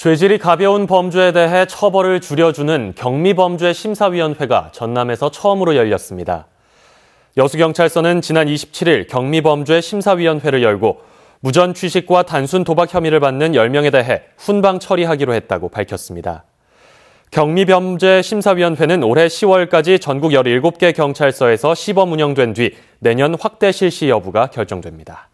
죄질이 가벼운 범죄에 대해 처벌을 줄여주는 경미범죄심사위원회가 전남에서 처음으로 열렸습니다. 여수경찰서는 지난 27일 경미범죄심사위원회를 열고 무전 취식과 단순 도박 혐의를 받는 10명에 대해 훈방 처리하기로 했다고 밝혔습니다. 경미범죄심사위원회는 올해 10월까지 전국 17개 경찰서에서 시범 운영된 뒤 내년 확대 실시 여부가 결정됩니다.